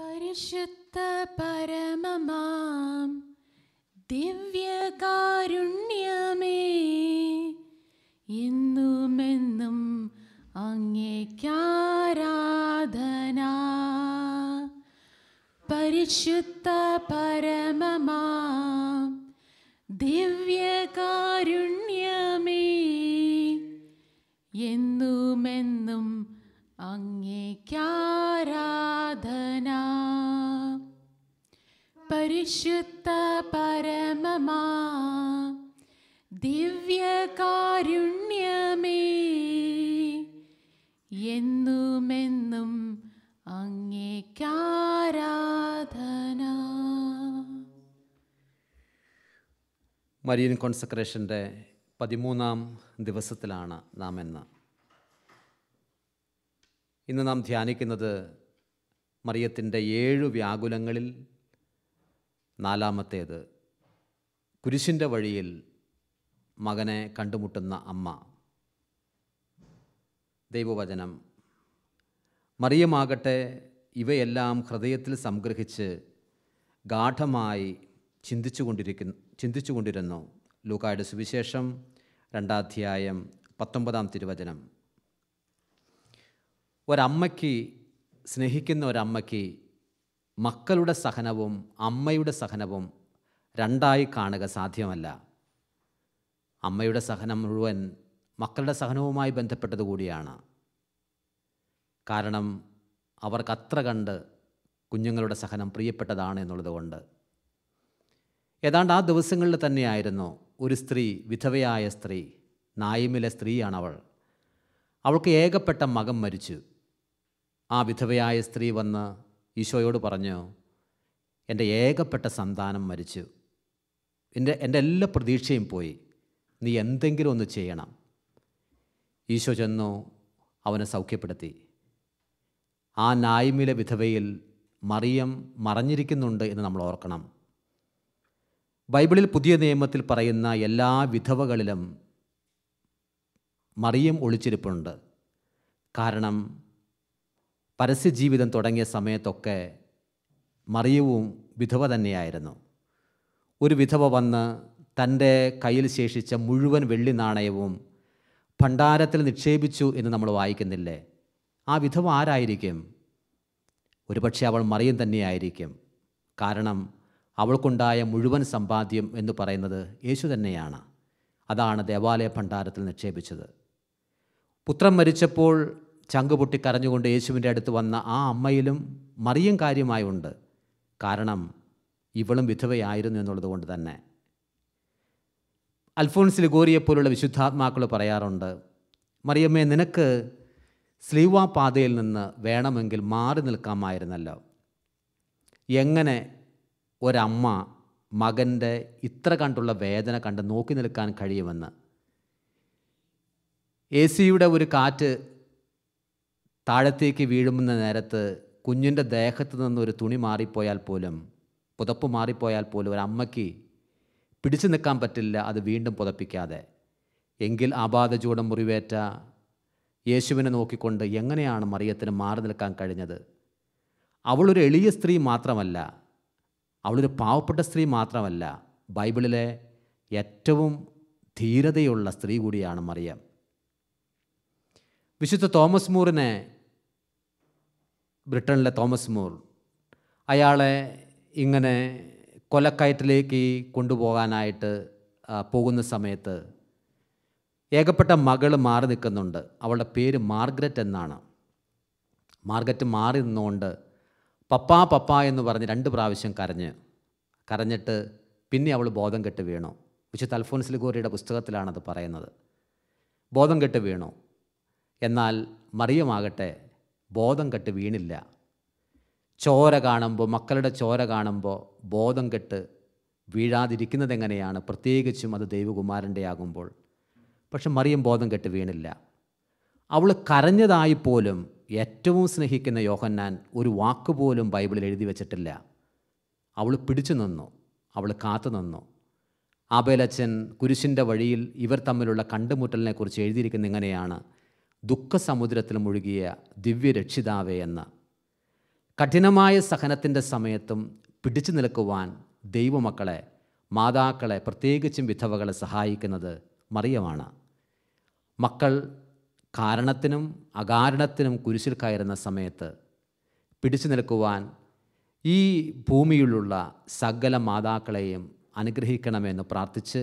പരിശുദ്ധ പരമമാം ദിവ്യകാരുണ്യമേ എന്നുമെന്നും അങ്ങേക്കാരാധന പരിശുദ്ധ പരമമാം ദിവ്യകാരുണ്യമേ എന്നുമെന്നും അങ്ങേക്കാരാധന പരിശുദ്ധ പരമമാ ദിവ്യകാരുണ്യമേ എന്നുമെന്നും അങ്ങേക്കാരാധന മരിയൻ കോൺസക്രേഷൻ്റെ പതിമൂന്നാം ദിവസത്തിലാണ് നാം എന്ന് ഇന്ന് നാം ധ്യാനിക്കുന്നത് മറിയത്തിൻ്റെ ഏഴ് വ്യാകുലങ്ങളിൽ നാലാമത്തേത് കുരിശിൻ്റെ വഴിയിൽ മകനെ കണ്ടുമുട്ടുന്ന അമ്മ ദൈവവചനം മറിയമാകട്ടെ ഇവയെല്ലാം ഹൃദയത്തിൽ സംഗ്രഹിച്ച് ഗാഠമായി ചിന്തിച്ചുകൊണ്ടിരിക്കുന്നു ചിന്തിച്ചുകൊണ്ടിരുന്നു ലൂക്കായുടെ സുവിശേഷം രണ്ടാധ്യായം പത്തൊമ്പതാം തിരുവചനം ഒരമ്മയ്ക്ക് സ്നേഹിക്കുന്ന ഒരമ്മയ്ക്ക് മക്കളുടെ സഹനവും അമ്മയുടെ സഹനവും രണ്ടായി കാണുക സാധ്യമല്ല അമ്മയുടെ സഹനം മുഴുവൻ മക്കളുടെ സഹനവുമായി ബന്ധപ്പെട്ടത് കൂടിയാണ് കാരണം അവർക്ക് അത്ര കണ്ട് കുഞ്ഞുങ്ങളുടെ സഹനം പ്രിയപ്പെട്ടതാണ് എന്നുള്ളതുകൊണ്ട് ഏതാണ്ട് ആ ദിവസങ്ങളിൽ തന്നെയായിരുന്നു ഒരു സ്ത്രീ വിധവയായ സ്ത്രീ നായിമിലെ സ്ത്രീയാണവൾ അവൾക്ക് ഏകപ്പെട്ട മകം മരിച്ചു ആ വിധവയായ സ്ത്രീ വന്ന് ഈശോയോട് പറഞ്ഞു എൻ്റെ ഏകപ്പെട്ട സന്താനം മരിച്ചു എൻ്റെ എൻ്റെ എല്ലാ പ്രതീക്ഷയും പോയി നീ എന്തെങ്കിലും ഒന്ന് ചെയ്യണം ഈശോ ചെന്നു അവനെ സൗഖ്യപ്പെടുത്തി ആ നായ്മിലെ വിധവയിൽ മറിയം മറഞ്ഞിരിക്കുന്നുണ്ട് എന്ന് നമ്മൾ ഓർക്കണം ബൈബിളിൽ പുതിയ നിയമത്തിൽ പറയുന്ന എല്ലാ വിധവകളിലും മറിയം ഒളിച്ചിരിപ്പുണ്ട് കാരണം പരസ്യജീവിതം തുടങ്ങിയ സമയത്തൊക്കെ മറിയവും വിധവ തന്നെയായിരുന്നു ഒരു വിധവ വന്ന് തൻ്റെ കയ്യിൽ ശേഷിച്ച മുഴുവൻ വെള്ളി നാണയവും ഭണ്ഡാരത്തിൽ നിക്ഷേപിച്ചു എന്ന് നമ്മൾ വായിക്കുന്നില്ലേ ആ വിധവ ആരായിരിക്കും ഒരുപക്ഷെ അവൾ മറിയം തന്നെയായിരിക്കും കാരണം അവൾക്കുണ്ടായ മുഴുവൻ സമ്പാദ്യം എന്ന് പറയുന്നത് യേശു തന്നെയാണ് അതാണ് ദേവാലയ ഭണ്ഡാരത്തിൽ നിക്ഷേപിച്ചത് പുത്രം മരിച്ചപ്പോൾ ചങ്ക് പൊട്ടി കരഞ്ഞുകൊണ്ട് യേശുവിൻ്റെ അടുത്ത് വന്ന ആ അമ്മയിലും മറിയം കാര്യമായുണ്ട് കാരണം ഇവളും വിധവയായിരുന്നു എന്നുള്ളത് കൊണ്ട് തന്നെ അൽഫോൺസ് ലിഗോറിയെപ്പോലുള്ള വിശുദ്ധാത്മാക്കൾ പറയാറുണ്ട് മറിയമ്മേ നിനക്ക് സ്ലീവാ പാതയിൽ നിന്ന് വേണമെങ്കിൽ മാറി നിൽക്കാമായിരുന്നല്ലോ എങ്ങനെ ഒരമ്മ മകൻ്റെ ഇത്ര കണ്ടുള്ള വേദന കണ്ട് നോക്കി നിൽക്കാൻ കഴിയുമെന്ന് എ സിയുടെ ഒരു കാറ്റ് താഴത്തേക്ക് വീഴുമെന്ന നേരത്ത് കുഞ്ഞിൻ്റെ ദേഹത്ത് നിന്ന് ഒരു തുണി മാറിപ്പോയാൽ പോലും പുതപ്പ് മാറിപ്പോയാൽ പോലും ഒരു അമ്മയ്ക്ക് പിടിച്ചു നിൽക്കാൻ പറ്റില്ല അത് വീണ്ടും പുതപ്പിക്കാതെ എങ്കിൽ ആബാധ ചൂടം മുറിവേറ്റ യേശുവിനെ നോക്കിക്കൊണ്ട് എങ്ങനെയാണ് മറിയത്തിന് മാറി നിൽക്കാൻ കഴിഞ്ഞത് അവളൊരു എളിയ സ്ത്രീ മാത്രമല്ല അവളൊരു പാവപ്പെട്ട സ്ത്രീ മാത്രമല്ല ബൈബിളിലെ ഏറ്റവും ധീരതയുള്ള സ്ത്രീ കൂടിയാണ് മറിയം വിശുദ്ധ തോമസ് മൂറിനെ ബ്രിട്ടനിലെ തോമസ് മൂർ അയാളെ ഇങ്ങനെ കൊലക്കയറ്റിലേക്ക് കൊണ്ടുപോകാനായിട്ട് പോകുന്ന സമയത്ത് ഏകപ്പെട്ട മകൾ മാറി നിൽക്കുന്നുണ്ട് അവളുടെ പേര് മാർഗ്രറ്റ് എന്നാണ് മാർഗ്രറ്റ് മാറി നിന്നുകൊണ്ട് പപ്പാ പപ്പാ എന്ന് പറഞ്ഞ് രണ്ട് പ്രാവശ്യം കരഞ്ഞ് കരഞ്ഞിട്ട് പിന്നെ അവൾ ബോധം കെട്ട് വീണു വിശുദ്ധ അൽഫോൻസ് ലിഗോറിയുടെ പുസ്തകത്തിലാണത് പറയുന്നത് ബോധം കെട്ട് വീണു എന്നാൽ മറിയമാകട്ടെ ബോധം കെട്ട് വീണില്ല ചോര കാണുമ്പോൾ മക്കളുടെ ചോര കാണുമ്പോൾ ബോധം കെട്ട് വീഴാതിരിക്കുന്നത് എങ്ങനെയാണ് പ്രത്യേകിച്ചും അത് ദൈവകുമാരൻ്റെ ആകുമ്പോൾ പക്ഷെ മറിയം ബോധം കെട്ട് വീണില്ല അവൾ കരഞ്ഞതായി പോലും ഏറ്റവും സ്നേഹിക്കുന്ന യോഹന്നാൻ ഒരു വാക്ക് പോലും ബൈബിളിൽ എഴുതി വച്ചിട്ടില്ല അവൾ പിടിച്ചു നിന്നു അവൾ കാത്തു നിന്നു ആബേലച്ചൻ കുരിശിൻ്റെ വഴിയിൽ ഇവർ തമ്മിലുള്ള കണ്ടുമുട്ടലിനെക്കുറിച്ച് എഴുതിയിരിക്കുന്ന ഇങ്ങനെയാണ് ദുഃഖസമുദ്രത്തിൽ മുഴുകിയ ദിവ്യരക്ഷിതാവേ എന്ന് കഠിനമായ സഹനത്തിൻ്റെ സമയത്തും പിടിച്ചു നിൽക്കുവാൻ ദൈവമക്കളെ മാതാക്കളെ പ്രത്യേകിച്ചും വിധവകളെ സഹായിക്കുന്നത് മറിയമാണ് മക്കൾ കാരണത്തിനും അകാരണത്തിനും കുരിശിൽ കയറുന്ന സമയത്ത് പിടിച്ചു നിൽക്കുവാൻ ഈ ഭൂമിയിലുള്ള സകല മാതാക്കളെയും അനുഗ്രഹിക്കണമെന്ന് പ്രാർത്ഥിച്ച്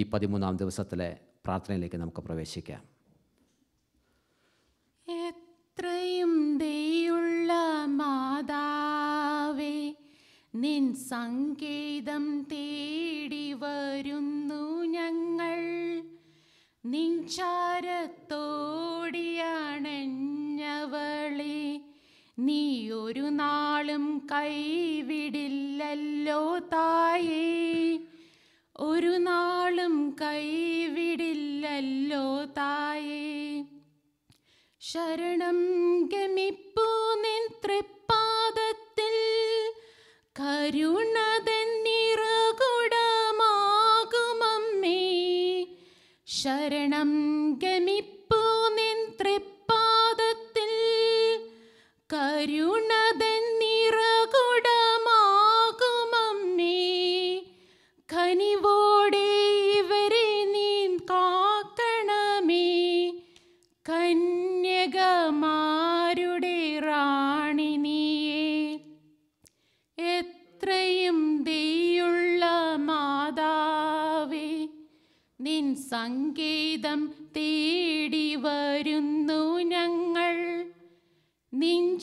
ഈ പതിമൂന്നാം ദിവസത്തിലെ പ്രാർത്ഥനയിലേക്ക് നമുക്ക് പ്രവേശിക്കാം നിൻ സങ്കേതം തേടി വരുന്നു ഞങ്ങൾ നിൻ ചാരത്തോടിയാണവളെ നീ ഒരു നാളും കൈവിടില്ലല്ലോ തായേ ഒരു നാളും കൈവിടില്ലല്ലോ തായേ ശരണം ഗമിപ്പൂ നിൻ തൃപ്തി കരുണതൻ നിറകുടമാകുമമ്മേ ശരണം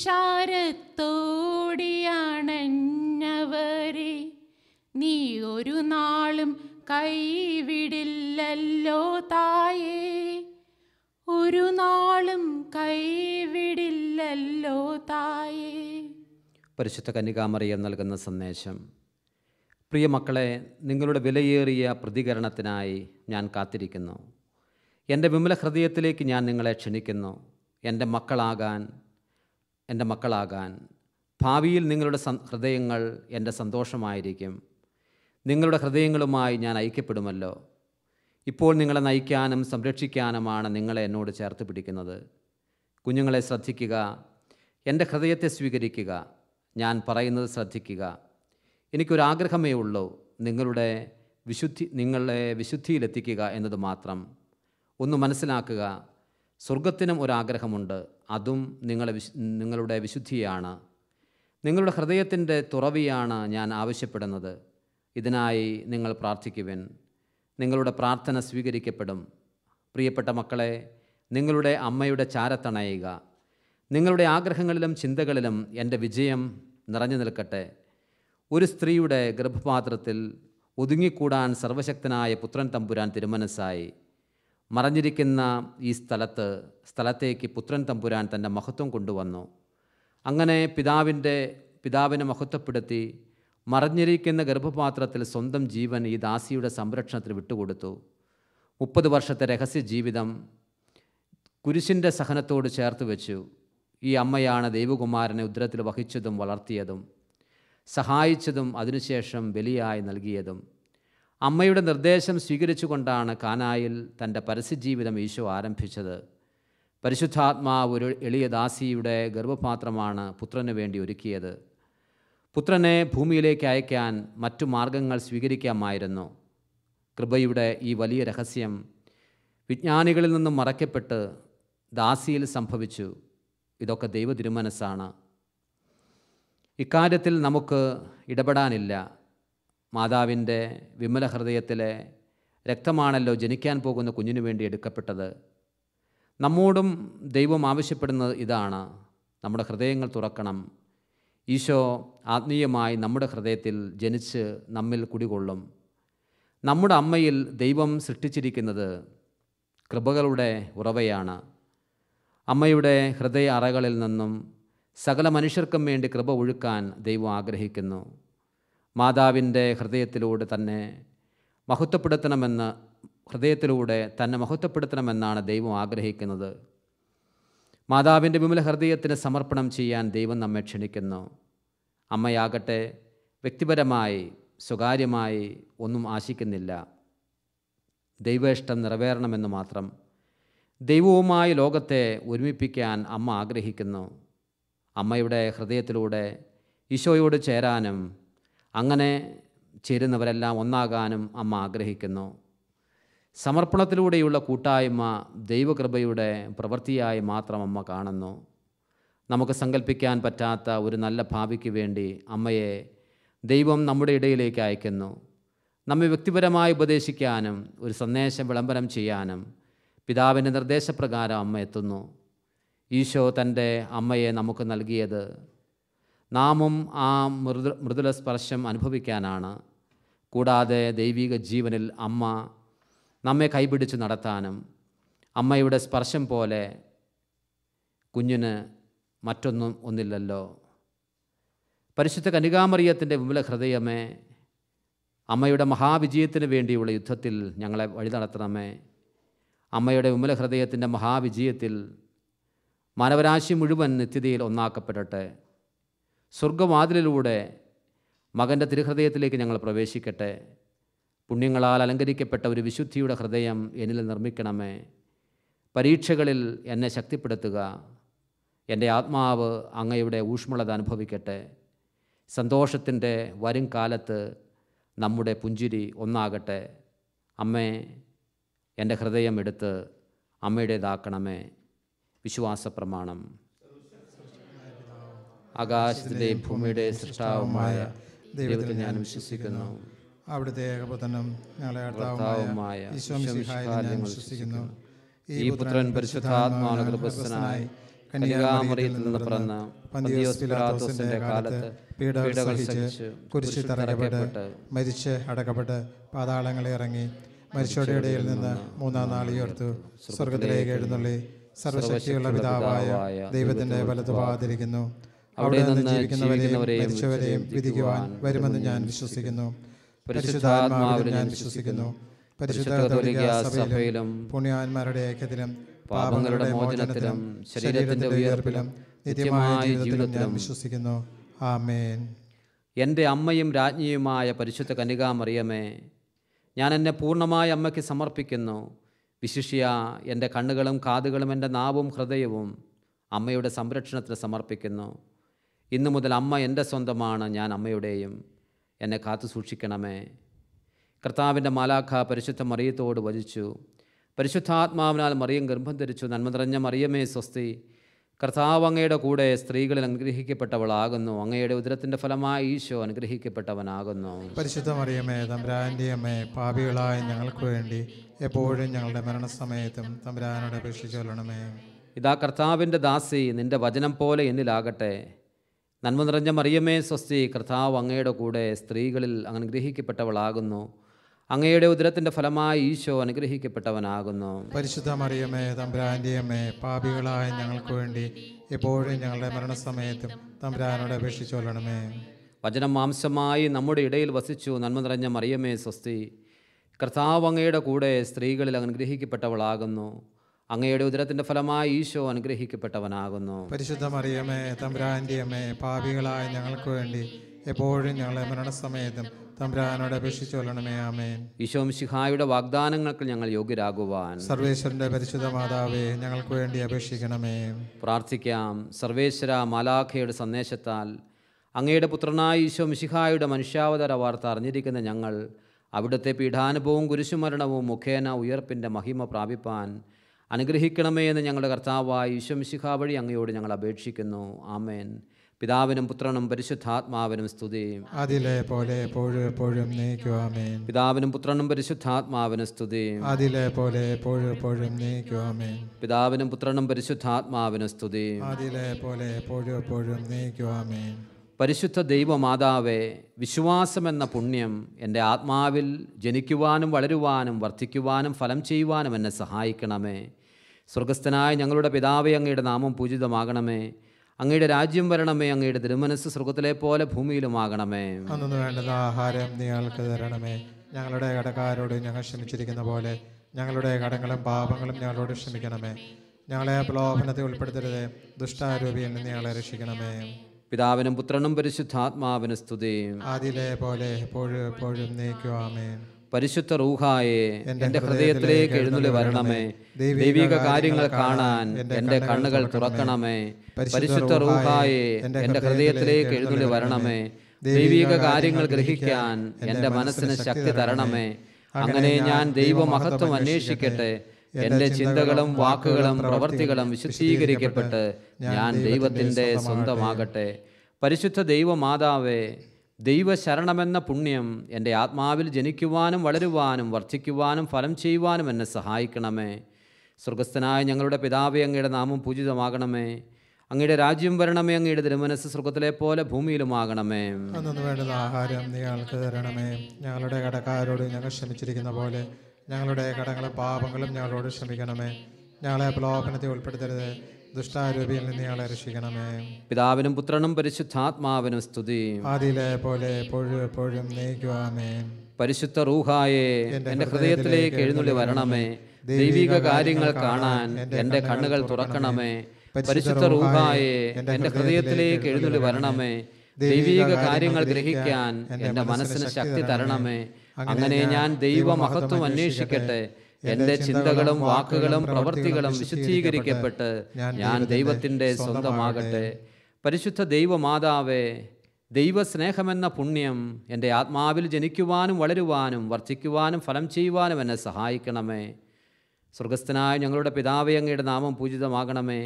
ചാരത്തോടിയാണവരെ നീ ഒരു നാളും കൈവിടില്ലല്ലോ തായേ ഒരു നാളും കൈവിടില്ലല്ലോ തായേ പരിശുദ്ധ കന്യകാമറിയം നൽകുന്ന സന്ദേശം പ്രിയ മക്കളെ നിങ്ങളുടെ വിലയേറിയ പ്രതികരണത്തിനായി ഞാൻ കാത്തിരിക്കുന്നു എൻ്റെ വിമല ഹൃദയത്തിലേക്ക് ഞാൻ നിങ്ങളെ ക്ഷണിക്കുന്നു എൻ്റെ മക്കളാകാൻ എൻ്റെ മക്കളാകാൻ ഭാവിയിൽ നിങ്ങളുടെ ഹൃദയങ്ങൾ എൻ്റെ സന്തോഷമായിരിക്കും നിങ്ങളുടെ ഹൃദയങ്ങളുമായി ഞാൻ ഐക്യപ്പെടുമല്ലോ ഇപ്പോൾ നിങ്ങളെ നയിക്കാനും സംരക്ഷിക്കാനുമാണ് നിങ്ങളെ എന്നോട് ചേർത്ത് പിടിക്കുന്നത് കുഞ്ഞുങ്ങളെ ശ്രദ്ധിക്കുക എൻ്റെ ഹൃദയത്തെ സ്വീകരിക്കുക ഞാൻ പറയുന്നത് ശ്രദ്ധിക്കുക എനിക്കൊരാഗ്രഹമേ ഉള്ളൂ നിങ്ങളുടെ വിശുദ്ധി നിങ്ങളെ വിശുദ്ധിയിലെത്തിക്കുക എന്നത് മാത്രം ഒന്ന് മനസ്സിലാക്കുക സ്വർഗത്തിനും ഒരാഗ്രഹമുണ്ട് അതും നിങ്ങളെ വിശു നിങ്ങളുടെ വിശുദ്ധിയാണ് നിങ്ങളുടെ ഹൃദയത്തിൻ്റെ തുറവിയാണ് ഞാൻ ആവശ്യപ്പെടുന്നത് ഇതിനായി നിങ്ങൾ പ്രാർത്ഥിക്കുവിൻ നിങ്ങളുടെ പ്രാർത്ഥന സ്വീകരിക്കപ്പെടും പ്രിയപ്പെട്ട മക്കളെ നിങ്ങളുടെ അമ്മയുടെ ചാരത്തണയുക നിങ്ങളുടെ ആഗ്രഹങ്ങളിലും ചിന്തകളിലും എൻ്റെ വിജയം നിറഞ്ഞു നിൽക്കട്ടെ ഒരു സ്ത്രീയുടെ ഗർഭപാത്രത്തിൽ ഒതുങ്ങിക്കൂടാൻ സർവശക്തനായ പുത്രൻ തമ്പുരാൻ തിരുമനസ്സായി മറഞ്ഞിരിക്കുന്ന ഈ സ്ഥലത്ത് സ്ഥലത്തേക്ക് പുത്രൻ തമ്പുരാൻ തൻ്റെ മഹത്വം കൊണ്ടുവന്നു അങ്ങനെ പിതാവിൻ്റെ പിതാവിനെ മഹത്വപ്പെടുത്തി മറഞ്ഞിരിക്കുന്ന ഗർഭപാത്രത്തിൽ സ്വന്തം ജീവൻ ഈ ദാസിയുടെ സംരക്ഷണത്തിന് വിട്ടുകൊടുത്തു മുപ്പത് വർഷത്തെ രഹസ്യ ജീവിതം കുരിശിൻ്റെ സഹനത്തോട് ചേർത്ത് വെച്ചു ഈ അമ്മയാണ് ദൈവകുമാരനെ ഉദരത്തിൽ വഹിച്ചതും വളർത്തിയതും സഹായിച്ചതും അതിനുശേഷം ബലിയായി നൽകിയതും അമ്മയുടെ നിർദ്ദേശം സ്വീകരിച്ചുകൊണ്ടാണ് കാനായിൽ തൻ്റെ പരസ്യജീവിതം ഈശോ ആരംഭിച്ചത് പരിശുദ്ധാത്മാവ് ഒരു എളിയ ദാസിയുടെ ഗർഭപാത്രമാണ് പുത്രന് വേണ്ടി ഒരുക്കിയത് പുത്രനെ ഭൂമിയിലേക്ക് അയക്കാൻ മറ്റു മാർഗങ്ങൾ സ്വീകരിക്കാമായിരുന്നു കൃപയുടെ ഈ വലിയ രഹസ്യം വിജ്ഞാനികളിൽ നിന്നും മറയ്ക്കപ്പെട്ട് ദാസിയിൽ സംഭവിച്ചു ഇതൊക്കെ ദൈവതിരുമനസ്സാണ് ഇക്കാര്യത്തിൽ നമുക്ക് ഇടപെടാനില്ല മാതാവിൻ്റെ വിമല ഹൃദയത്തിലെ രക്തമാണല്ലോ ജനിക്കാൻ പോകുന്ന കുഞ്ഞിനു വേണ്ടി എടുക്കപ്പെട്ടത് നമ്മോടും ദൈവം ആവശ്യപ്പെടുന്നത് ഇതാണ് നമ്മുടെ ഹൃദയങ്ങൾ തുറക്കണം ഈശോ ആത്മീയമായി നമ്മുടെ ഹൃദയത്തിൽ ജനിച്ച് നമ്മിൽ കുടികൊള്ളും നമ്മുടെ അമ്മയിൽ ദൈവം സൃഷ്ടിച്ചിരിക്കുന്നത് കൃപകളുടെ ഉറവയാണ് അമ്മയുടെ ഹൃദയ അറകളിൽ നിന്നും സകല മനുഷ്യർക്കും വേണ്ടി കൃപ ഒഴുക്കാൻ ദൈവം ആഗ്രഹിക്കുന്നു മാതാവിൻ്റെ ഹൃദയത്തിലൂടെ തന്നെ മഹത്വപ്പെടുത്തണമെന്ന് ഹൃദയത്തിലൂടെ തന്നെ മഹത്വപ്പെടുത്തണമെന്നാണ് ദൈവം ആഗ്രഹിക്കുന്നത് മാതാവിൻ്റെ വിമല ഹൃദയത്തിന് സമർപ്പണം ചെയ്യാൻ ദൈവം നമ്മെ ക്ഷണിക്കുന്നു അമ്മയാകട്ടെ വ്യക്തിപരമായി സ്വകാര്യമായി ഒന്നും ആശിക്കുന്നില്ല ദൈവേഷ്ടം നിറവേറണമെന്ന് മാത്രം ദൈവവുമായി ലോകത്തെ ഒരുമിപ്പിക്കാൻ അമ്മ ആഗ്രഹിക്കുന്നു അമ്മയുടെ ഹൃദയത്തിലൂടെ ഈശോയോട് ചേരാനും അങ്ങനെ ചേരുന്നവരെല്ലാം ഒന്നാകാനും അമ്മ ആഗ്രഹിക്കുന്നു സമർപ്പണത്തിലൂടെയുള്ള കൂട്ടായ്മ ദൈവകൃപയുടെ പ്രവൃത്തിയായി മാത്രം അമ്മ കാണുന്നു നമുക്ക് സങ്കല്പിക്കാൻ പറ്റാത്ത ഒരു നല്ല ഭാവിക്ക് വേണ്ടി അമ്മയെ ദൈവം നമ്മുടെ ഇടയിലേക്ക് അയക്കുന്നു നമ്മെ വ്യക്തിപരമായി ഉപദേശിക്കാനും ഒരു സന്ദേശം വിളംബരം ചെയ്യാനും പിതാവിൻ്റെ നിർദ്ദേശപ്രകാരം അമ്മ എത്തുന്നു ഈശോ തൻ്റെ അമ്മയെ നമുക്ക് നൽകിയത് നാമും ആ മൃദ മൃദുല സ്പർശം അനുഭവിക്കാനാണ് കൂടാതെ ദൈവിക ജീവനിൽ അമ്മ നമ്മെ കൈപിടിച്ച് നടത്താനും അമ്മയുടെ സ്പർശം പോലെ കുഞ്ഞിന് മറ്റൊന്നും ഒന്നില്ലല്ലോ പരിശുദ്ധ കനികാമറിയത്തിൻ്റെ വിമല ഹൃദയമേ അമ്മയുടെ മഹാവിജയത്തിന് വേണ്ടിയുള്ള യുദ്ധത്തിൽ ഞങ്ങളെ വഴി നടത്തണമേ അമ്മയുടെ വിമല ഹൃദയത്തിൻ്റെ മഹാവിജയത്തിൽ മാനവരാശി മുഴുവൻ നിത്യതയിൽ ഒന്നാക്കപ്പെടട്ടെ സ്വർഗവാതിലിലൂടെ മകൻ്റെ തിരുഹൃദയത്തിലേക്ക് ഞങ്ങൾ പ്രവേശിക്കട്ടെ പുണ്യങ്ങളാൽ അലങ്കരിക്കപ്പെട്ട ഒരു വിശുദ്ധിയുടെ ഹൃദയം എന്നിൽ നിർമ്മിക്കണമേ പരീക്ഷകളിൽ എന്നെ ശക്തിപ്പെടുത്തുക എൻ്റെ ആത്മാവ് അങ്ങയുടെ ഊഷ്മളത അനുഭവിക്കട്ടെ സന്തോഷത്തിൻ്റെ വരും കാലത്ത് നമ്മുടെ പുഞ്ചിരി ഒന്നാകട്ടെ അമ്മേ എൻ്റെ ഹൃദയം എടുത്ത് അമ്മയുടേതാക്കണമേ വിശ്വാസ പ്രമാണം ആകാശത്തിൻ്റെയും ഭൂമിയുടെ സൃഷ്ടാവുമായ ദൈവത്തിൽ ഞാൻ വിശ്വസിക്കുന്നു അവിടുത്തെ ഏകപുതനും ഞങ്ങളെ കർത്താവുമായ ഞാൻ വിശ്വസിക്കുന്നു ഈ പുത്രൻ പരിശുദ്ധാത്മാവിന് ഗർഭസ്ഥനായി കന്യാമറിയിൽ നിന്ന് പിറന്ന പന്തിയോസ്പിലാത്തോസിന്റെ കാലത്ത് പീഡകൾ സഹിച്ച് കുരിശിൽ തറയപ്പെട്ട് മരിച്ച് അടക്കപ്പെട്ട് പാതാളങ്ങളെ ഇറങ്ങി മരിച്ചോടെ ഇടയിൽ നിന്ന് മൂന്നാം നാൾ ഉയർത്തു സ്വർഗത്തിലേക്ക് എഴുന്നള്ളി സർവശക്തിയുള്ള പിതാവായ ദൈവത്തിന്റെ വലത്തുഭാഗത്തിരിക്കുന്നു അവിടെ നിന്ന് ജീവിക്കുന്നവരെയും മരിച്ചവരെയും വിധിക്കുവാൻ വരുമെന്ന് ഞാൻ വിശ്വസിക്കുന്നു പരിശുദ്ധാത്മാവിൽ ഞാൻ വിശ്വസിക്കുന്നു പരിശുദ്ധ കത്തോലിക്ക സഭയിലും പുണ്യാന്മാരുടെ ഐക്യത്തിലും പാപങ്ങളുടെ മോചനത്തിലും ശരീരത്തിന്റെ ഉയർപ്പിലും നിത്യമായ ജീവിതത്തിലും ഞാൻ വിശ്വസിക്കുന്നു ആമേൻ എൻ്റെ അമ്മയും രാജ്ഞിയുമായ പരിശുദ്ധ കനികാമറിയമേ ഞാൻ എന്നെ പൂർണ്ണമായ അമ്മയ്ക്ക് സമർപ്പിക്കുന്നു വിശിഷ്യ എൻ്റെ കണ്ണുകളും കാതുകളും എൻ്റെ നാവും ഹൃദയവും അമ്മയുടെ സംരക്ഷണത്തിന് സമർപ്പിക്കുന്നു ഇന്നു മുതൽ അമ്മ എൻ്റെ സ്വന്തമാണ് ഞാൻ അമ്മയുടെയും എന്നെ കാത്തു സൂക്ഷിക്കണമേ കർത്താവിൻ്റെ മാലാഖ പരിശുദ്ധ മറിയത്തോട് വചിച്ചു പരിശുദ്ധാത്മാവിനാൽ മറിയം ഗർഭം ധരിച്ചു നന്മ നിറഞ്ഞ മറിയമേ സ്വസ്തി കർത്താവ് അങ്ങയുടെ കൂടെ സ്ത്രീകളിൽ അനുഗ്രഹിക്കപ്പെട്ടവളാകുന്നു അങ്ങയുടെ ഉദരത്തിൻ്റെ ഫലമായി ഈശോ അനുഗ്രഹിക്കപ്പെട്ടവനാകുന്നു പരിശുദ്ധ മറിയമേ തമ്പുരാൻ്റെ അമ്മേ പാപികളായ ഞങ്ങൾക്ക് വേണ്ടി എപ്പോഴും ഞങ്ങളുടെ മരണസമയത്തും തമ്പ്രാനോട് അപേക്ഷിച്ചു കൊല്ലണമേ ഇതാ കർത്താവിൻ്റെ ദാസി നിന്റെ വചനം പോലെ എന്നിലാകട്ടെ നന്മ നിറഞ്ഞ മറിയമ്മേ സ്വസ്തി കർത്താവ് അങ്ങയുടെ കൂടെ സ്ത്രീകളിൽ അനുഗ്രഹിക്കപ്പെട്ടവളാകുന്നു അങ്ങയുടെ ഉദരത്തിന്റെ ഫലമായി ഈശോ അനുഗ്രഹിക്കപ്പെട്ടവനാകുന്നു പരിശുദ്ധ മറിയമ്മേ തമ്പുരാൻ്റെ അമ്മേ പാപികളായ ഞങ്ങൾക്ക് വേണ്ടി എപ്പോഴും ഞങ്ങളുടെ മരണസമയത്തും തമ്പ്രാനോട് അപേക്ഷിച്ചോളണമേ വചനം മാംസമായി നമ്മുടെ ഇടയിൽ വസിച്ചു നന്മ നിറഞ്ഞ മറിയമ്മേ സ്വസ്തി കർത്താവ് അങ്ങയുടെ കൂടെ സ്ത്രീകളിൽ അനുഗ്രഹിക്കപ്പെട്ടവളാകുന്നു അങ്ങയുടെ ഉദരത്തിന്റെ ഫലമായി ഈശോ അനുഗ്രഹിക്കപ്പെട്ടവനാകുന്നു പരിശുദ്ധ മറിയമേ തമ്പുരാന്റെ അമ്മേ പാപികളായ ഞങ്ങൾക്ക് വേണ്ടി എപ്പോഴും ഞങ്ങളെ മരണസമയത്തും തമ്പുരാനോട് അപേക്ഷിച്ചു കൊള്ളണമേ ആമേൻ ഈശോ ശിഹായുടെ വാഗ്ദാനങ്ങൾക്ക് ഞങ്ങൾ യോഗ്യരാകുവാൻ സർവേശ്വരന്റെ പരിശുദ്ധ മാതാവേ ഞങ്ങൾക്ക് വേണ്ടി അപേക്ഷിക്കണമേ പ്രാർത്ഥിക്കാം സർവേശ്വര മാലാഖയുടെ സന്ദേശത്താൽ അങ്ങയുടെ പുത്രനായ ഈശോ മിശിഹായുടെ മനുഷ്യാവതാര വാർത്ത അറിഞ്ഞിരിക്കുന്ന ഞങ്ങൾ അവിടുത്തെ പീഠാനുഭവവും കുരിശുമരണവും മുഖേന ഉയർപ്പിൻ്റെ മഹിമ പ്രാപിപ്പാൻ അനുഗ്രഹിക്കണമേ എന്ന് ഞങ്ങളുടെ കർത്താവായ ഈശ്വംശിഖ വഴി അങ്ങയോട് ഞങ്ങൾ അപേക്ഷിക്കുന്നു ആമേൻ പിതാവിനും പുത്രനും പരിശുദ്ധാത്മാവിനും സ്തുതി അതിലെ പോലെ എപ്പോഴും എപ്പോഴും നീക്കുവാമേൻ പിതാവിനും പുത്രനും പരിശുദ്ധാത്മാവിനും സ്തുതി അതിലെ പോലെ എപ്പോഴും എപ്പോഴും നീക്കുവാമേൻ പിതാവിനും പുത്രനും പരിശുദ്ധാത്മാവിനും സ്തുതി അതിലെ പോലെ എപ്പോഴും എപ്പോഴും നീക്കുവാമേൻ പരിശുദ്ധ ദൈവമാതാവേ എന്ന പുണ്യം എൻ്റെ ആത്മാവിൽ ജനിക്കുവാനും വളരുവാനും വർദ്ധിക്കുവാനും ഫലം ചെയ്യുവാനും എന്നെ സഹായിക്കണമേ സ്വർഗസ്ഥനായ ഞങ്ങളുടെ പിതാവെ അങ്ങയുടെ നാമം പൂജിതമാകണമേ അങ്ങയുടെ രാജ്യം വരണമേ അങ്ങയുടെ തിരുമനസ് സ്വർഗത്തിലെ പോലെ ഭൂമിയിലുമാകണമേ അന്നു വേണ്ടത് ആഹാരം നിങ്ങൾക്ക് തരണമേ ഞങ്ങളുടെ കടക്കാരോട് ഞങ്ങൾ ക്ഷമിച്ചിരിക്കുന്ന പോലെ ഞങ്ങളുടെ കടങ്ങളും പാപങ്ങളും ഞങ്ങളോട് ക്ഷമിക്കണമേ ഞങ്ങളെ പ്രലോഭനത്തെ ഉൾപ്പെടുത്തരുത് ദുഷ്ടാരൂപിയിൽ നിന്ന് ഞങ്ങളെ രക്ഷിക്കണമേ പിതാവിനും പുത്രനും പരിശുദ്ധാത്മാവിന് സ്തുതി ആദ്യത്തെ പോലെ എപ്പോഴും എപ്പോഴും നീക്കുവാമേ പരിശുദ്ധ റൂഹായെ എന്റെ ഹൃദയത്തിലേക്ക് എഴുന്നള്ളി വരണമേ ദൈവിക കാര്യങ്ങൾ കാണാൻ എന്റെ കണ്ണുകൾ തുറക്കണമേ പരിശുദ്ധ റൂഹായെ എന്റെ ഹൃദയത്തിലേക്ക് എഴുന്നള്ളി വരണമേ ദൈവിക കാര്യങ്ങൾ ഗ്രഹിക്കാൻ എന്റെ മനസ്സിന് ശക്തി തരണമേ അങ്ങനെ ഞാൻ ദൈവമഹത്വം അന്വേഷിക്കട്ടെ എന്റെ ചിന്തകളും വാക്കുകളും പ്രവൃത്തികളും വിശുദ്ധീകരിക്കപ്പെട്ട് ഞാൻ ദൈവത്തിന്റെ സ്വന്തമാകട്ടെ പരിശുദ്ധ ദൈവമാതാവേ ദൈവശരണമെന്ന പുണ്യം എൻ്റെ ആത്മാവിൽ ജനിക്കുവാനും വളരുവാനും വർദ്ധിക്കുവാനും ഫലം ചെയ്യുവാനും എന്നെ സഹായിക്കണമേ സ്വർഗസ്ഥനായ ഞങ്ങളുടെ പിതാവെ അങ്ങയുടെ നാമം പൂജിതമാകണമേ അങ്ങയുടെ രാജ്യം വരണമേ അങ്ങയുടെ തിരുമനസ് സ്വർഗത്തിലെ പോലെ ഭൂമിയിലുമാകണമേ അന്നു വേണ്ട ആഹാരം നീ ഞങ്ങൾക്ക് തരണമേ ഞങ്ങളുടെ കടക്കാരോട് ഞങ്ങൾ ക്ഷമിച്ചിരിക്കുന്ന പോലെ ഞങ്ങളുടെ കടങ്ങളും പാപങ്ങളും ഞങ്ങളോട് ക്ഷമിക്കണമേ ഞങ്ങളെ പ്രലോഭനത്തെ ഉൾപ്പെടുത്തരുത് പിതാവിനും പുത്രനും പരിശുദ്ധാത്മാവിനും സ്തുതി ആദിയിലെ പോലെ എപ്പോഴും പരിശുദ്ധ റൂഹായെ എൻ്റെ ഹൃദയത്തിലേക്ക് എഴുന്നള്ളി വരണമേ ദൈവിക കാര്യങ്ങൾ കാണാൻ എൻ്റെ കണ്ണുകൾ തുറക്കണമേ പരിശുദ്ധ റൂഹായെ എൻ്റെ ഹൃദയത്തിലേക്ക് എഴുന്നള്ളി വരണമേ ദൈവിക കാര്യങ്ങൾ ഗ്രഹിക്കാൻ എൻ്റെ മനസ്സിന് ശക്തി തരണമേ അങ്ങനെ ഞാൻ മഹത്വം അന്വേഷിക്കട്ടെ എന്റെ ചിന്തകളും വാക്കുകളും പ്രവൃത്തികളും വിശുദ്ധീകരിക്കപ്പെട്ട് ഞാൻ ദൈവത്തിൻ്റെ സ്വന്തമാകട്ടെ പരിശുദ്ധ ദൈവമാതാവേ ദൈവസ്നേഹമെന്ന പുണ്യം എൻ്റെ ആത്മാവിൽ ജനിക്കുവാനും വളരുവാനും വർദ്ധിക്കുവാനും ഫലം ചെയ്യുവാനും എന്നെ സഹായിക്കണമേ സ്വർഗസ്ഥനായ ഞങ്ങളുടെ പിതാവെ അങ്ങയുടെ നാമം പൂജിതമാകണമേ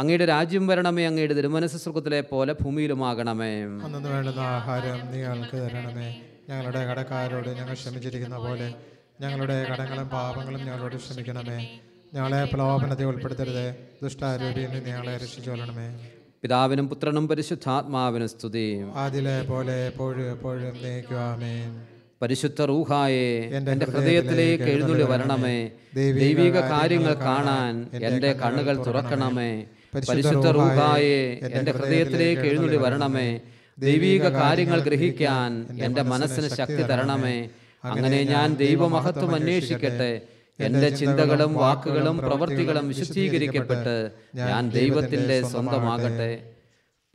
അങ്ങയുടെ രാജ്യം വരണമേ അങ്ങയുടെ തിരുമനസ് സ്വർഗത്തിലെ പോലെ ഭൂമിയിലുമാകണമേ അന്നു വേണ്ടുന്ന ആഹാരം നീ ഞങ്ങൾക്ക് തരണമേ ഞങ്ങളുടെ കടക്കാരോട് ഞങ്ങൾ ക്ഷമിച്ചിരിക്കുന്ന പോലെ ഞങ്ങളുടെ കടങ്ങളും പാപങ്ങളും ഞങ്ങളോട് ക്ഷമിക്കണമേ ഞങ്ങളെ പ്രലോഭനത്തെ ഉൾപ്പെടുത്തരുത് ദുഷ്ടാരൂപിയിൽ ഞങ്ങളെ രക്ഷിച്ചുകൊള്ളണമേ പിതാവിനും പുത്രനും പരിശുദ്ധാത്മാവിനും സ്തുതി അതിലെ പോലെ എപ്പോഴും എപ്പോഴും പരിശുദ്ധ റൂഹായെ എന്റെ ഹൃദയത്തിലേക്ക് എഴുന്നള്ളി വരണമേ ദൈവിക കാര്യങ്ങൾ കാണാൻ എന്റെ കണ്ണുകൾ തുറക്കണമേ പരിശുദ്ധ റൂഹായെ എന്റെ ഹൃദയത്തിലേക്ക് എഴുന്നള്ളി വരണമേ ദൈവിക കാര്യങ്ങൾ ഗ്രഹിക്കാൻ എന്റെ മനസ്സിന് ശക്തി തരണമേ അങ്ങനെ ഞാൻ ദൈവമഹത്വം അന്വേഷിക്കട്ടെ എന്റെ ചിന്തകളും വാക്കുകളും പ്രവൃത്തികളും വിശുദ്ധീകരിക്കപ്പെട്ട് ഞാൻ ദൈവത്തിൻ്റെ സ്വന്തമാകട്ടെ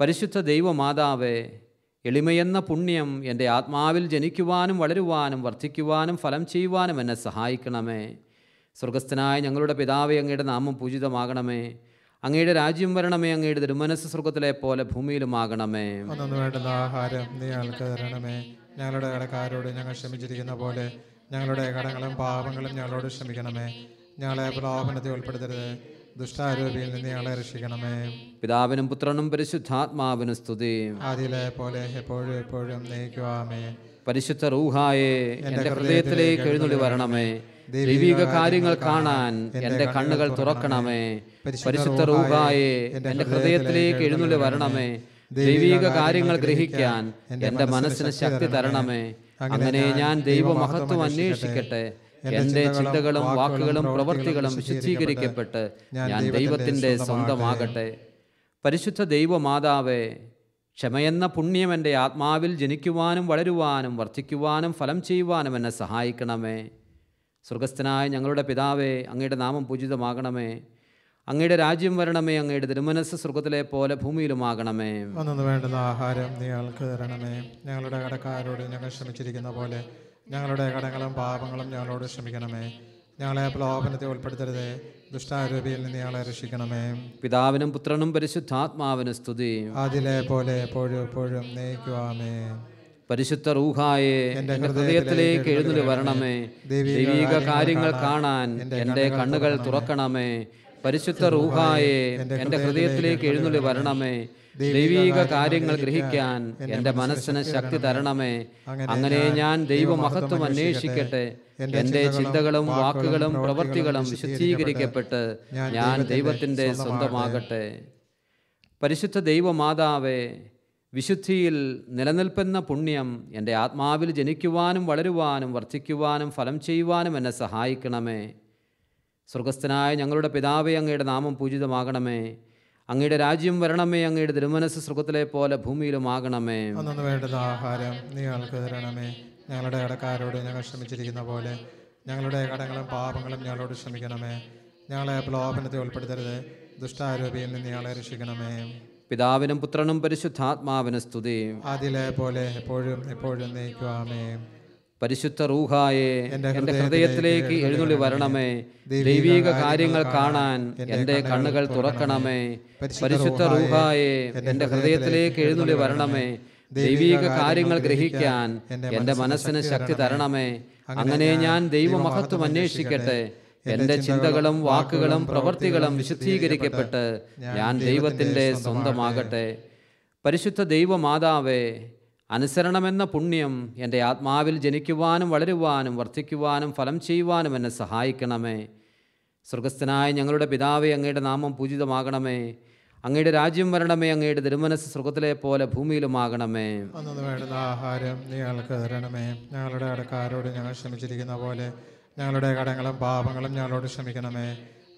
പരിശുദ്ധ ദൈവമാതാവേ എളിമയെന്ന പുണ്യം എൻ്റെ ആത്മാവിൽ ജനിക്കുവാനും വളരുവാനും വർദ്ധിക്കുവാനും ഫലം ചെയ്യുവാനും എന്നെ സഹായിക്കണമേ സ്വർഗസ്ഥനായ ഞങ്ങളുടെ പിതാവെ അങ്ങയുടെ നാമം പൂജിതമാകണമേ അങ്ങയുടെ രാജ്യം വരണമേ അങ്ങയുടെ തിരുമനസ് സ്വർഗത്തിലെ പോലെ ഭൂമിയിലുമാകണമേ ആഹാരം ഞങ്ങളുടെ കടക്കാരോട് ഞങ്ങൾ ക്ഷമിച്ചിരിക്കുന്ന പോലെ ഞങ്ങളുടെ കടങ്ങളും പാപങ്ങളും ഞങ്ങളോട് ക്ഷമിക്കണമേ ഞങ്ങളെ പ്രലോഭനത്തെ ഉൾപ്പെടുത്തരുത് ദുഷ്ടാരോപിയിൽ നിന്ന് ഞങ്ങളെ രക്ഷിക്കണമേ പിതാവിനും പുത്രനും പരിശുദ്ധാത്മാവിനും സ്തുതി അതിലെ പോലെ എപ്പോഴും എപ്പോഴും നയിക്കുവാമേ പരിശുദ്ധ റൂഹായെ എന്റെ ഹൃദയത്തിലേക്ക് എഴുന്നള്ളി വരണമേ ദൈവിക കാര്യങ്ങൾ കാണാൻ എന്റെ കണ്ണുകൾ തുറക്കണമേ പരിശുദ്ധ റൂഹായെ എന്റെ ഹൃദയത്തിലേക്ക് എഴുന്നള്ളി വരണമേ ദൈവിക കാര്യങ്ങൾ ഗ്രഹിക്കാൻ എന്റെ മനസ്സിന് ശക്തി തരണമേ അങ്ങനെ ഞാൻ ദൈവമഹത്വം അന്വേഷിക്കട്ടെ എന്റെ ചിന്തകളും വാക്കുകളും പ്രവൃത്തികളും വിശുദ്ധീകരിക്കപ്പെട്ട് ഞാൻ ദൈവത്തിന്റെ സ്വന്തമാകട്ടെ പരിശുദ്ധ ദൈവമാതാവേ ക്ഷമയെന്ന പുണ്യം എൻ്റെ ആത്മാവിൽ ജനിക്കുവാനും വളരുവാനും വർദ്ധിക്കുവാനും ഫലം ചെയ്യുവാനും എന്നെ സഹായിക്കണമേ സ്വർഗസ്ഥനായ ഞങ്ങളുടെ പിതാവേ അങ്ങയുടെ നാമം പൂജിതമാകണമേ അങ്ങയുടെ രാജ്യം വരണമേ അങ്ങയുടെ തിരുമനസ് സ്വർഗത്തിലെ പോലെ ഭൂമിയിലുമാകണമേ അന്നു വേണ്ടുന്ന ആഹാരം നീ ആൾക്ക് തരണമേ ഞങ്ങളുടെ കടക്കാരോട് ഞങ്ങൾ ക്ഷമിച്ചിരിക്കുന്ന പോലെ ഞങ്ങളുടെ കടങ്ങളും പാപങ്ങളും ഞങ്ങളോട് ശ്രമിക്കണമേ ഞങ്ങളെ പ്രലോഭനത്തെ ഉൾപ്പെടുത്തരുതേ ദുഷ്ടാരൂപിയിൽ നിന്ന് ഞങ്ങളെ രക്ഷിക്കണമേ പിതാവിനും പുത്രനും പരിശുദ്ധാത്മാവിനും സ്തുതി അതിലെ പോലെ എപ്പോഴും എപ്പോഴും നയിക്കുവാമേ പരിശുദ്ധ റൂഹായെ എന്റെ ഹൃദയത്തിലേക്ക് എഴുന്നള്ളി വരണമേ ദൈവിക കാര്യങ്ങൾ കാണാൻ എൻ്റെ കണ്ണുകൾ തുറക്കണമേ പരിശുദ്ധ റൂഹായെ എൻ്റെ ഹൃദയത്തിലേക്ക് എഴുന്നള്ളി വരണമേ ദൈവീക കാര്യങ്ങൾ ഗ്രഹിക്കാൻ എൻ്റെ മനസ്സിന് ശക്തി തരണമേ അങ്ങനെ ഞാൻ ദൈവമഹത്വം അന്വേഷിക്കട്ടെ എൻ്റെ ചിന്തകളും വാക്കുകളും പ്രവൃത്തികളും വിശുദ്ധീകരിക്കപ്പെട്ട് ഞാൻ ദൈവത്തിൻ്റെ സ്വന്തമാകട്ടെ പരിശുദ്ധ ദൈവമാതാവേ വിശുദ്ധിയിൽ നിലനിൽക്കുന്ന പുണ്യം എൻ്റെ ആത്മാവിൽ ജനിക്കുവാനും വളരുവാനും വർദ്ധിക്കുവാനും ഫലം ചെയ്യുവാനും എന്നെ സഹായിക്കണമേ സ്വർഗസ്ഥനായ ഞങ്ങളുടെ പിതാവേ അങ്ങയുടെ നാമം പൂജിതമാകണമേ അങ്ങയുടെ രാജ്യം വരണമേ അങ്ങയുടെ തിരുമനസ് സ്വർഗത്തിലെ പോലെ ഭൂമിയിലും ആകണമേ അന്നു വേണ്ടത് ആഹാരം നീ ഞങ്ങൾക്ക് തരണമേ ഞങ്ങളുടെ കടക്കാരോട് ഞങ്ങൾ ശ്രമിച്ചിരിക്കുന്ന പോലെ ഞങ്ങളുടെ കടങ്ങളും പാപങ്ങളും ഞങ്ങളോട് ക്ഷമിക്കണമേ ഞങ്ങളെ പ്രലോഭനത്തെ ഉൾപ്പെടുത്തരുത് ദുഷ്ടാരോപിയും ഞങ്ങളെ രക്ഷിക്കണമേ പിതാവിനും പുത്രനും പരിശുദ്ധാത്മാവിനും സ്തുതി അതിലെ പോലെ എപ്പോഴും എപ്പോഴും നയിക്കുവാമേ പരിശുദ്ധ റൂഹായെ എൻ്റെ ഹൃദയത്തിലേക്ക് എഴുന്നള്ളി വരണമേ ദൈവീക കാര്യങ്ങൾ കാണാൻ എൻ്റെ കണ്ണുകൾ തുറക്കണമേ പരിശുദ്ധ റൂഹായെ എൻ്റെ ഹൃദയത്തിലേക്ക് എഴുന്നള്ളി വരണമേ ദൈവീക കാര്യങ്ങൾ ഗ്രഹിക്കാൻ എൻ്റെ മനസ്സിന് ശക്തി തരണമേ അങ്ങനെ ഞാൻ ദൈവമഹത്വം അന്വേഷിക്കട്ടെ എന്റെ ചിന്തകളും വാക്കുകളും പ്രവൃത്തികളും വിശുദ്ധീകരിക്കപ്പെട്ട് ഞാൻ ദൈവത്തിൻ്റെ സ്വന്തമാകട്ടെ പരിശുദ്ധ ദൈവമാതാവേ അനുസരണമെന്ന പുണ്യം എൻ്റെ ആത്മാവിൽ ജനിക്കുവാനും വളരുവാനും വർദ്ധിക്കുവാനും ഫലം ചെയ്യുവാനും എന്നെ സഹായിക്കണമേ സ്വർഗസ്ഥനായ ഞങ്ങളുടെ പിതാവെ അങ്ങയുടെ നാമം പൂജിതമാകണമേ അങ്ങയുടെ രാജ്യം വരണമേ അങ്ങയുടെ തിരുമനസ് സ്വർഗത്തിലെ പോലെ ഭൂമിയിലുമാകണമേ വേണ്ടുന്ന ആഹാരം ഞങ്ങൾക്ക് തരണമേ ഞങ്ങളുടെ അടക്കാരോട് ഞങ്ങൾ ശ്രമിച്ചിരിക്കുന്ന പോലെ ഞങ്ങളുടെ കടങ്ങളും പാപങ്ങളും ഞങ്ങളോട് ക്ഷമിക്കണമേ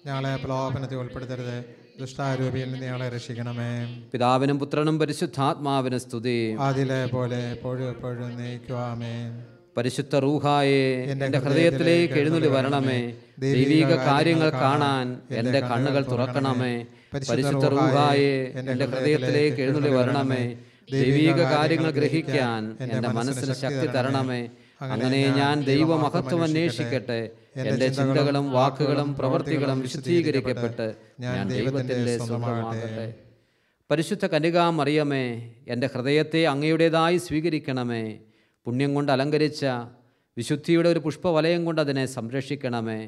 ഞങ്ങളെ പ്രലോഭനത്തിൽ ഉൾപ്പെടുത്തരുത് ദുഷ്ടാരൂപിയിൽ രക്ഷിക്കണമേ പിതാവിനും പുത്രനും പരിശുദ്ധാത്മാവിന് സ്തുതി അതിലെ പോലെ എപ്പോഴും എപ്പോഴും നീക്കുവാമേ പരിശുദ്ധ റൂഹായെ എന്റെ ഹൃദയത്തിലേക്ക് എഴുന്നള്ളി വരണമേ ദൈവിക കാര്യങ്ങൾ കാണാൻ എന്റെ കണ്ണുകൾ തുറക്കണമേ പരിശുദ്ധ റൂഹായെ എന്റെ ഹൃദയത്തിലേക്ക് എഴുന്നള്ളി വരണമേ ദൈവിക കാര്യങ്ങൾ ഗ്രഹിക്കാൻ എന്റെ മനസ്സിന് ശക്തി തരണമേ അങ്ങനെ ഞാൻ ദൈവമഹത്വം അന്വേഷിക്കട്ടെ എന്റെ ചിന്തകളും വാക്കുകളും പ്രവൃത്തികളും വിശുദ്ധീകരിക്കപ്പെട്ട് ഞാൻ ദൈവത്തിന്റെ സ്വന്തമാകട്ടെ പരിശുദ്ധ കനികാ മറിയമേ എൻ്റെ ഹൃദയത്തെ അങ്ങയുടേതായി സ്വീകരിക്കണമേ പുണ്യം കൊണ്ട് അലങ്കരിച്ച വിശുദ്ധിയുടെ ഒരു പുഷ്പവലയം കൊണ്ട് അതിനെ സംരക്ഷിക്കണമേ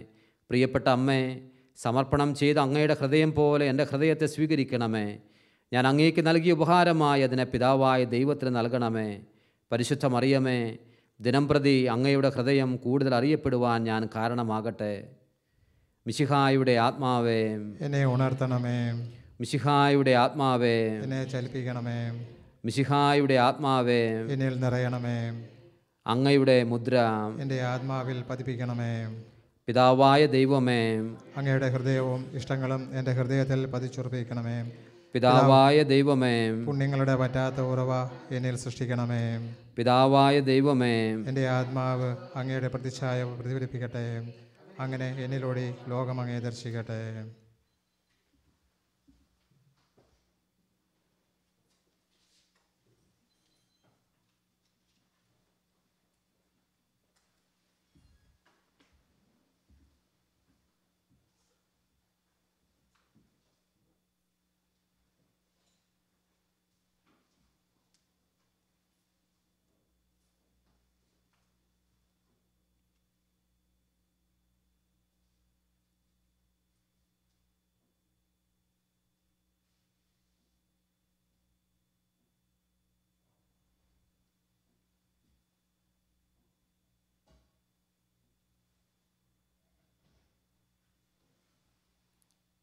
പ്രിയപ്പെട്ട അമ്മേ സമർപ്പണം ചെയ്ത് അങ്ങയുടെ ഹൃദയം പോലെ എൻ്റെ ഹൃദയത്തെ സ്വീകരിക്കണമേ ഞാൻ അങ്ങേക്ക് നൽകിയ ഉപഹാരമായി അതിനെ പിതാവായ ദൈവത്തിന് നൽകണമേ പരിശുദ്ധ മറിയമേ ദിനംപ്രതി അങ്ങയുടെ ഹൃദയം കൂടുതൽ അറിയപ്പെടുവാൻ ഞാൻ കാരണമാകട്ടെ മിശിഹായുടെ ആത്മാവേ എന്നെ ഉണർത്തണമേ മിശിഹായുടെ ആത്മാവേ എന്നെ ചലിപ്പിക്കണമേ മിശിഹായുടെ ആത്മാവേ എന്നിൽ നിറയണമേ അങ്ങയുടെ മുദ്ര എൻ്റെ ആത്മാവിൽ പതിപ്പിക്കണമേ പിതാവായ ദൈവമേ അങ്ങയുടെ ഹൃദയവും ഇഷ്ടങ്ങളും എൻ്റെ ഹൃദയത്തിൽ പതിച്ചുറപ്പിക്കണമേ പിതാവായ ദൈവമേ പുണ്യങ്ങളുടെ പറ്റാത്ത ഉറവ എന്നിൽ സൃഷ്ടിക്കണമേ പിതാവായ ദൈവമേ എൻ്റെ ആത്മാവ് അങ്ങയുടെ പ്രതിച്ഛായ പ്രതിഫലിപ്പിക്കട്ടെ അങ്ങനെ എന്നിലൂടെ ലോകം അങ്ങേ ദർശിക്കട്ടെ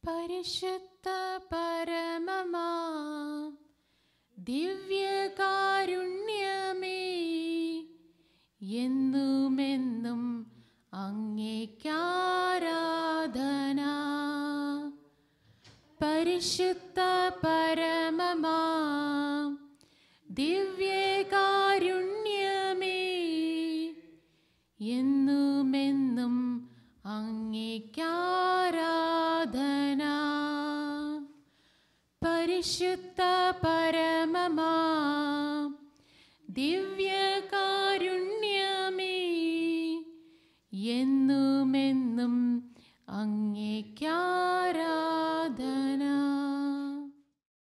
പരിശുദ്ധ പരമമാ ദിവ്യകാരുണ്യമേ എന്നുമെന്നും അങ്ങേക്കാരാധന പരിശുദ്ധ പരമമാ ദിവ്യ